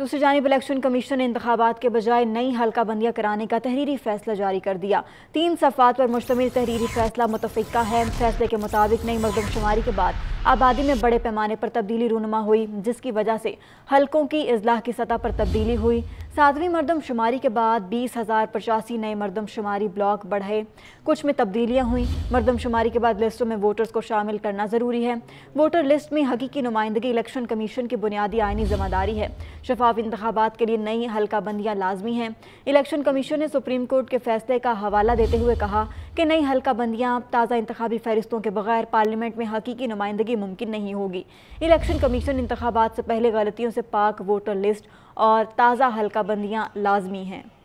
दूसरी जानब election commission ने इंतबात के बजाय नई हल्का बंदियाँ कराने का तहरीरी फैसला जारी कर दिया तीन सफात पर मुश्तमिल तहरीरी फैसला मुतफ़ा है फैसले के मुताबिक नई मरदमशुमारी के बाद आबादी में बड़े पैमाने पर तब्दीली रूनमा हुई जिसकी वजह से हल्कों की अजलाह की सतह पर तब्दीली हुई सातवीं मरदमशुमारी के बाद बीस हज़ार पचासी नए मरदमशुमारी ब्लॉक बढ़े कुछ में तब्दीलियाँ हुई मरदमशुमारी के बाद लिस्टों में वोटर्स को शामिल करना ज़रूरी है वोटर लिस्ट में हकीकी नुमाइंदगी इलेक्शन कमीशन की बुनियादी आइनी जिम्मेदारी है शफाफ इंतबात के लिए नई हल्काबंदियाँ लाजमी हैं इलेक्शन कमीशन ने सुप्रीम कोर्ट के फैसले का हवाला देते हुए कहा कि नई हल्का बंदियाँ ताज़ा इंतबी फहरिस्तों के बगैर पार्लियामेंट में हकीकी नुमाइंदगी मुमकिन नहीं होगी इलेक्शन कमीशन इंतबात से पहले गलतियों से पाक वोटर लिस्ट और ताज़ा हल्का बंदियाँ लाजमी हैं